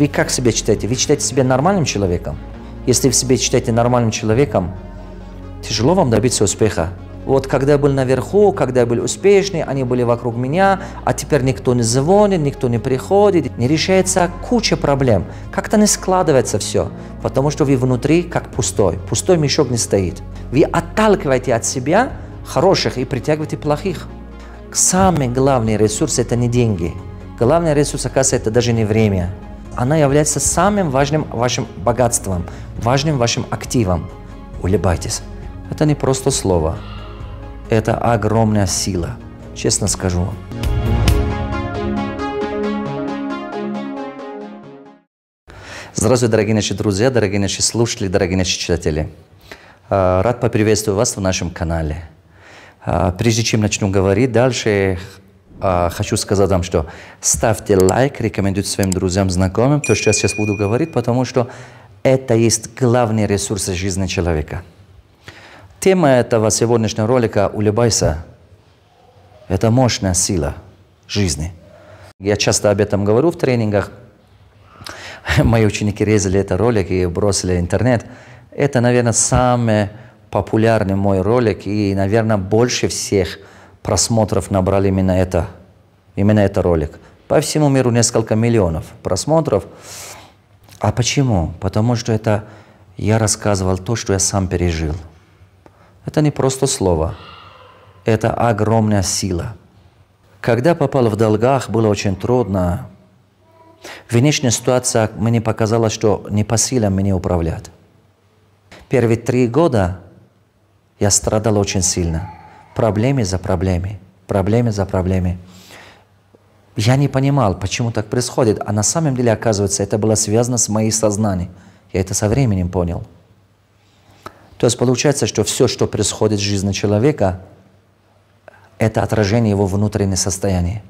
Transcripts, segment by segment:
вы как себя считаете? Вы считаете себя нормальным человеком? Если вы себя считаете нормальным человеком, тяжело вам добиться успеха. Вот когда я был наверху, когда я был успешный, они были вокруг меня, а теперь никто не звонит, никто не приходит, не решается куча проблем. Как-то не складывается все, потому что вы внутри как пустой, пустой мешок не стоит. Вы отталкиваете от себя хороших и притягиваете плохих. Самый главный ресурс – это не деньги. Главный ресурс, оказывается, это даже не время она является самым важным вашим богатством, важным вашим активом. Улыбайтесь. Это не просто слово. Это огромная сила, честно скажу вам. Здравствуйте, дорогие наши друзья, дорогие наши слушатели, дорогие наши читатели. Э, рад поприветствовать вас в нашем канале. Э, прежде чем начну говорить дальше, а, хочу сказать вам, что ставьте лайк, рекомендуйте своим друзьям, знакомым, то, что я сейчас буду говорить, потому что это есть главный ресурс жизни человека. Тема этого сегодняшнего ролика «Улыбайся» – это мощная сила жизни. Я часто об этом говорю в тренингах. Мои ученики резали этот ролик и бросили интернет. Это, наверное, самый популярный мой ролик и, наверное, больше всех – просмотров набрал именно это, именно этот ролик. По всему миру несколько миллионов просмотров. А почему? Потому что это я рассказывал то, что я сам пережил. Это не просто слово, это огромная сила. Когда попал в долгах, было очень трудно. Внешняя ситуация мне показала, что не по силам мне управлять. Первые три года я страдал очень сильно – проблеме за проблемой, проблеме за проблемой. Я не понимал, почему так происходит, а на самом деле, оказывается, это было связано с моим сознанием. Я это со временем понял. То есть получается, что все, что происходит в жизни человека, это отражение его внутреннего состояния.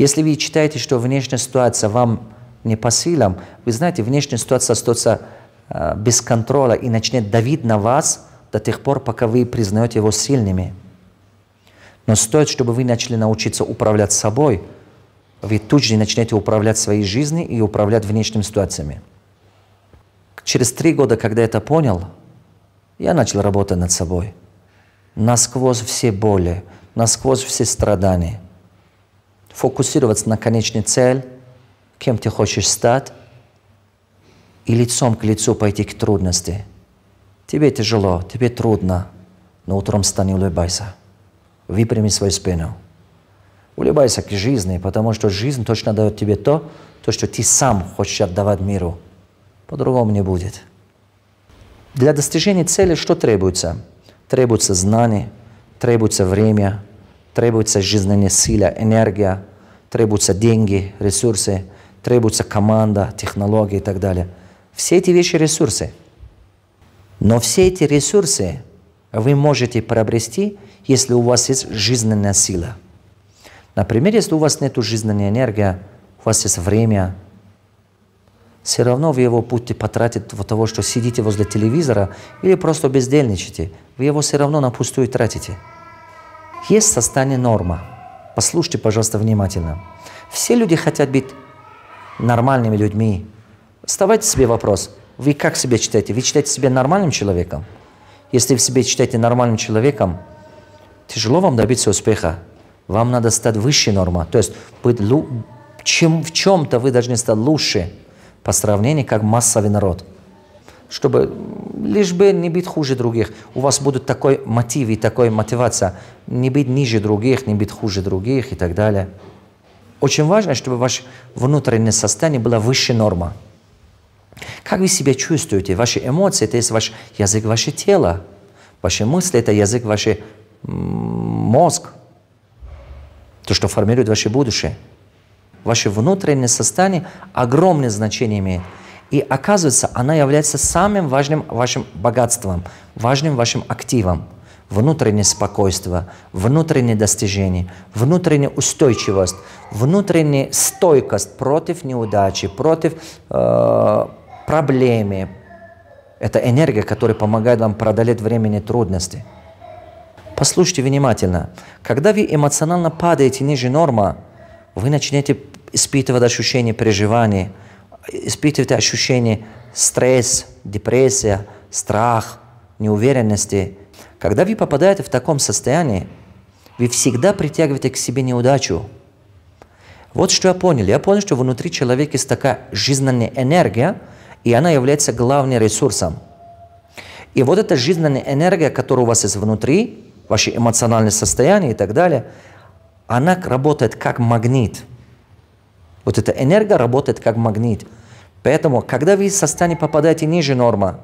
Если вы считаете, что внешняя ситуация вам не по силам, вы знаете, внешняя ситуация остается э, без контроля и начнет давить на вас – до тех пор, пока вы признаете его сильными. Но стоит, чтобы вы начали научиться управлять собой, вы тут же начнете управлять своей жизнью и управлять внешними ситуациями. Через три года, когда я это понял, я начал работать над собой. Насквозь все боли, насквозь все страдания. Фокусироваться на конечной цели, кем ты хочешь стать, и лицом к лицу пойти к трудностям. Тебе тяжело, тебе трудно, но утром встань и улыбайся. Выпрями свою спину. Улыбайся к жизни, потому что жизнь точно дает тебе то, то, что ты сам хочешь отдавать миру. По-другому не будет. Для достижения цели что требуется? Требуется знание, требуется время, требуется жизненная сила, энергия, требуются деньги, ресурсы, требуется команда, технологии и так далее. Все эти вещи – ресурсы – но все эти ресурсы вы можете приобрести, если у вас есть жизненная сила. Например, если у вас нет жизненной энергии, у вас есть время, все равно вы его будете потратить вот того, что сидите возле телевизора или просто бездельничаете. Вы его все равно на пустую тратите. Есть состояние норма. Послушайте, пожалуйста, внимательно. Все люди хотят быть нормальными людьми. Ставайте себе вопрос – вы как себя считаете? Вы считаете себя нормальным человеком? Если вы себя считаете нормальным человеком, тяжело вам добиться успеха. Вам надо стать выше нормы. То есть быть чем, в чем-то вы должны стать лучше по сравнению как массовый народ. Чтобы лишь бы не быть хуже других. У вас будут такой мотив и такая мотивация. Не быть ниже других, не быть хуже других и так далее. Очень важно, чтобы ваше внутреннее состояние было выше нормы. Как вы себя чувствуете? Ваши эмоции – это ваш язык, ваше тело. Ваши мысли – это язык, ваш мозг. То, что формирует ваше будущее. Ваше внутреннее состояние огромное значение имеет. И оказывается, она является самым важным вашим богатством, важным вашим активом. Внутреннее спокойство, внутреннее достижение, внутренняя устойчивость, внутренняя стойкость против неудачи, против э, проблеме. Это энергия, которая помогает вам преодолеть времени трудности. Послушайте внимательно. Когда вы эмоционально падаете ниже нормы, вы начинаете испытывать ощущение переживаний, испытываете ощущение стресс, депрессия, страх, неуверенности. Когда вы попадаете в таком состоянии, вы всегда притягиваете к себе неудачу. Вот что я понял. Я понял, что внутри человека есть такая жизненная энергия – и она является главным ресурсом. И вот эта жизненная энергия, которая у вас есть внутри, ваше эмоциональное состояние и так далее, она работает как магнит. Вот эта энергия работает как магнит. Поэтому, когда вы в состоянии попадаете ниже нормы,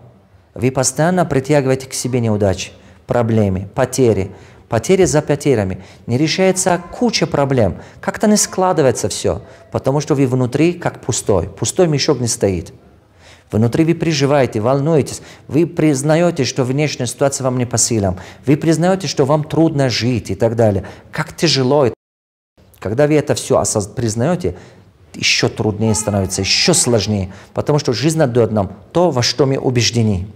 вы постоянно притягиваете к себе неудачи, проблемы, потери, потери за потерями. Не решается куча проблем. Как-то не складывается все, потому что вы внутри как пустой. Пустой мешок не стоит. Внутри вы переживаете, волнуетесь, вы признаете, что внешняя ситуация вам не по силам, вы признаете, что вам трудно жить и так далее. Как тяжело это. Когда вы это все признаете, еще труднее становится, еще сложнее, потому что жизнь отдает нам то, во что мы убеждены.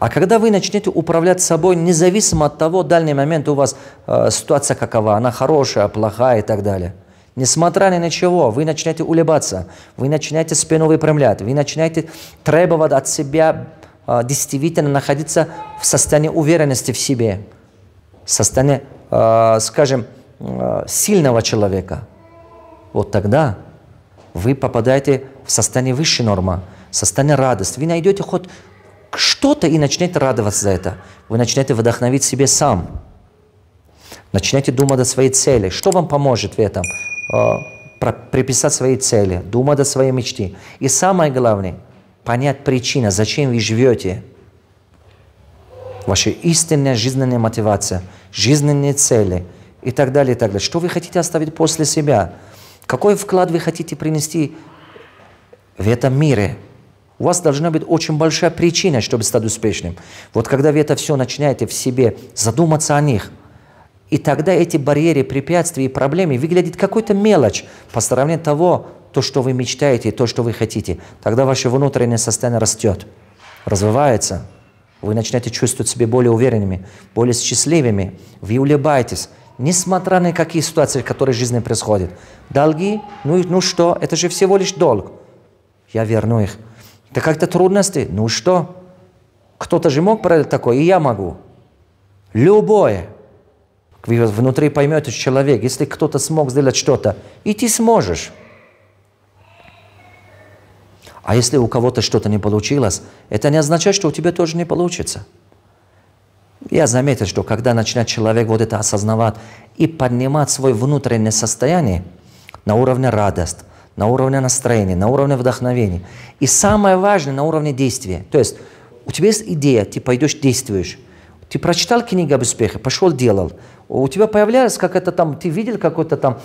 А когда вы начнете управлять собой, независимо от того, в дальний момент у вас э, ситуация какова, она хорошая, плохая и так далее – Несмотря ни на чего, вы начинаете улыбаться, вы начинаете спину выпрямлять, вы начинаете требовать от себя а, действительно находиться в состоянии уверенности в себе, в состоянии, а, скажем, а, сильного человека. Вот тогда вы попадаете в состояние высшей нормы, состояние радости. Вы найдете хоть что-то и начнете радоваться за это. Вы начнете вдохновить себе сам. Начинайте думать о своей цели. Что вам поможет в этом? Э, приписать свои цели, думать о своей мечте. И самое главное, понять причину, зачем вы живете. Ваша истинная жизненная мотивация, жизненные цели и так далее, и так далее. Что вы хотите оставить после себя? Какой вклад вы хотите принести в этом мире? У вас должна быть очень большая причина, чтобы стать успешным. Вот когда вы это все начинаете в себе задуматься о них – и тогда эти барьеры, препятствия и проблемы выглядят какой-то мелочь по сравнению того, то, что вы мечтаете, то, что вы хотите. Тогда ваше внутреннее состояние растет, развивается. Вы начинаете чувствовать себя более уверенными, более счастливыми. Вы улыбаетесь, несмотря на какие ситуации, которые в жизни происходят. Долги, ну, ну что, это же всего лишь долг. Я верну их. Да как-то трудности, ну что? Кто-то же мог продать такое, и я могу. Любое. Вы внутри поймете человек, если кто-то смог сделать что-то, и ты сможешь. А если у кого-то что-то не получилось, это не означает, что у тебя тоже не получится. Я заметил, что когда начинает человек вот это осознавать и поднимать свое внутреннее состояние на уровне радость, на уровне настроения, на уровне вдохновения. И самое важное, на уровне действия. То есть у тебя есть идея, ты пойдешь, действуешь. Ты прочитал книгу об успехе, пошел делал. У тебя появляется как это там, ты видел какой-то там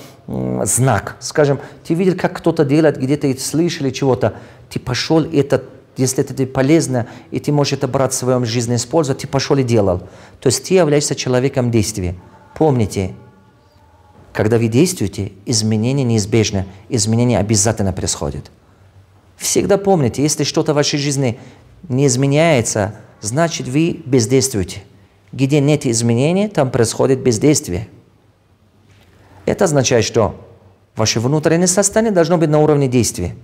знак, скажем, ты видел, как кто-то делает, где-то и слышали чего-то. Ты пошел, это, если это тебе полезно, и ты можешь это брать в своем жизни, использовать, ты пошел и делал. То есть ты являешься человеком действия. Помните, когда вы действуете, изменения неизбежны, изменения обязательно происходят. Всегда помните, если что-то в вашей жизни не изменяется – значит вы бездействуете. Где нет изменений, там происходит бездействие. Это означает, что ваше внутреннее состояние должно быть на уровне действия.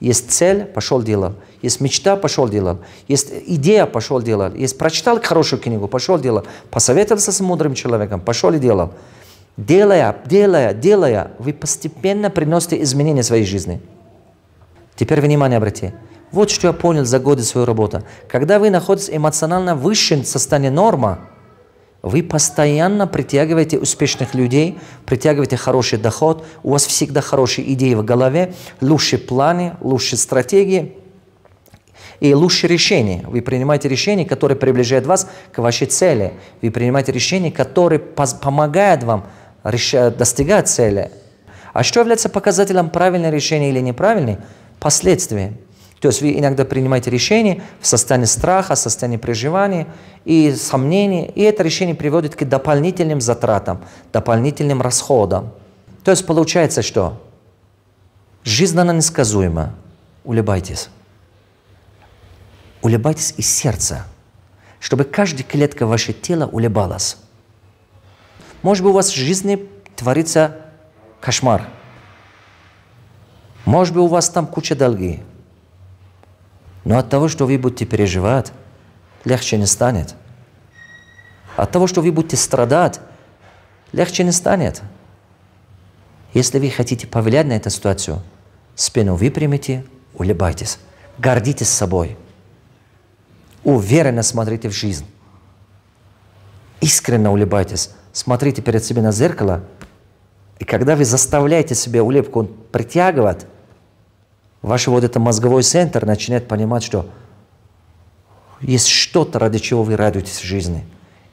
Есть цель, пошел делал. Есть мечта, пошел делал. Есть идея, пошел делал. Есть прочитал хорошую книгу, пошел делал. Посоветовался с мудрым человеком, пошел и делал. Делая, делая, делая, вы постепенно приносите изменения в своей жизни. Теперь внимание обратите. Вот что я понял за годы своей работы. Когда вы находитесь эмоционально высшем состоянии норма, вы постоянно притягиваете успешных людей, притягиваете хороший доход, у вас всегда хорошие идеи в голове, лучшие планы, лучшие стратегии и лучшие решения. Вы принимаете решения, которые приближают вас к вашей цели. Вы принимаете решения, которые помогают вам достигать цели. А что является показателем правильного решения или неправильного? Последствия. То есть вы иногда принимаете решение в состоянии страха, состоянии переживания и сомнений, и это решение приводит к дополнительным затратам, дополнительным расходам. То есть получается, что жизненно несказуемо. Улыбайтесь. Улыбайтесь из сердца, чтобы каждая клетка вашего тела улыбалась. Может быть, у вас в жизни творится кошмар. Может быть, у вас там куча долги. Но от того, что вы будете переживать, легче не станет. От того, что вы будете страдать, легче не станет. Если вы хотите повлиять на эту ситуацию, спину выпрямите, улыбайтесь, гордитесь собой. Уверенно смотрите в жизнь. Искренне улыбайтесь. Смотрите перед собой на зеркало. И когда вы заставляете себя улыбку притягивать, Ваш вот этот мозговой центр начинает понимать, что есть что-то, ради чего вы радуетесь жизни.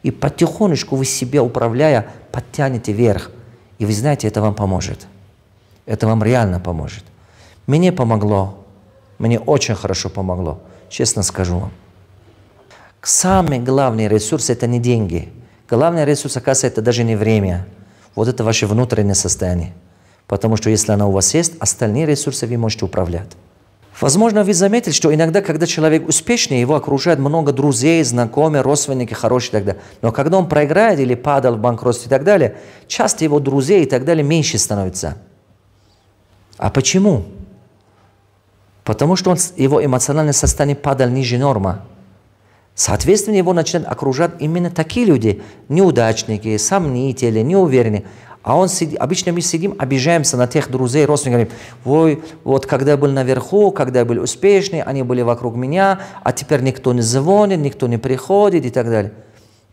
И потихонечку вы себя управляя, подтянете вверх. И вы знаете, это вам поможет. Это вам реально поможет. Мне помогло. Мне очень хорошо помогло. Честно скажу вам. Самый главный ресурс – это не деньги. Главный ресурс, оказывается, это даже не время. Вот это ваше внутреннее состояние. Потому что если она у вас есть, остальные ресурсы вы можете управлять. Возможно, вы заметили, что иногда, когда человек успешный, его окружает много друзей, знакомых, родственники хорошие и так далее. Но когда он проиграет или падал в банкротстве и так далее, часто его друзей и так далее меньше становится. А почему? Потому что он, его эмоциональное состояние падал ниже нормы. Соответственно, его начинают окружать именно такие люди, неудачники, сомнители, неуверенные. А он сидит, обычно мы сидим, обижаемся на тех друзей, родственников, говорим, ой, вот когда я был наверху, когда я был успешный, они были вокруг меня, а теперь никто не звонит, никто не приходит и так далее.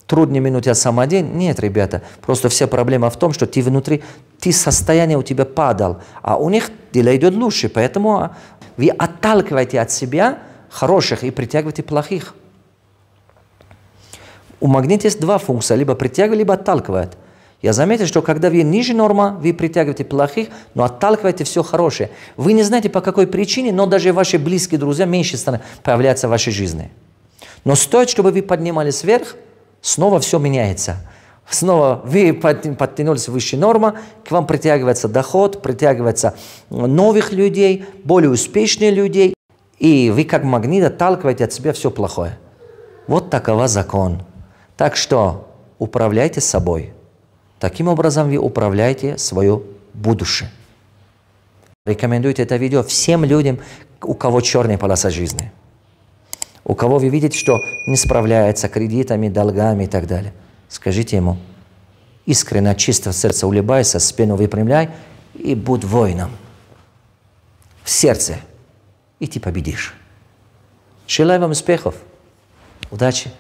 Трудные минуты я а сам один. Нет, ребята, просто вся проблема в том, что ты внутри, ты состояние у тебя падал, а у них дела идут лучше, поэтому а, вы отталкиваете от себя хороших и притягиваете плохих. У магнита есть два функции, либо притягивает, либо отталкивает – я заметил, что когда вы ниже норма, вы притягиваете плохих, но отталкиваете все хорошее. Вы не знаете по какой причине, но даже ваши близкие друзья меньше появляются в вашей жизни. Но стоит, чтобы вы поднимались вверх, снова все меняется. Снова вы подтянулись выше нормы, к вам притягивается доход, притягивается новых людей, более успешных людей, и вы как магнит отталкиваете от себя все плохое. Вот такова закон. Так что управляйте собой. Таким образом, вы управляете свое будущее. Рекомендуйте это видео всем людям, у кого черная полоса жизни. У кого вы видите, что не справляется кредитами, долгами и так далее. Скажите ему, искренне, чисто в сердце улыбайся, спину выпрямляй и будь воином. В сердце. И ты победишь. Желаю вам успехов. Удачи.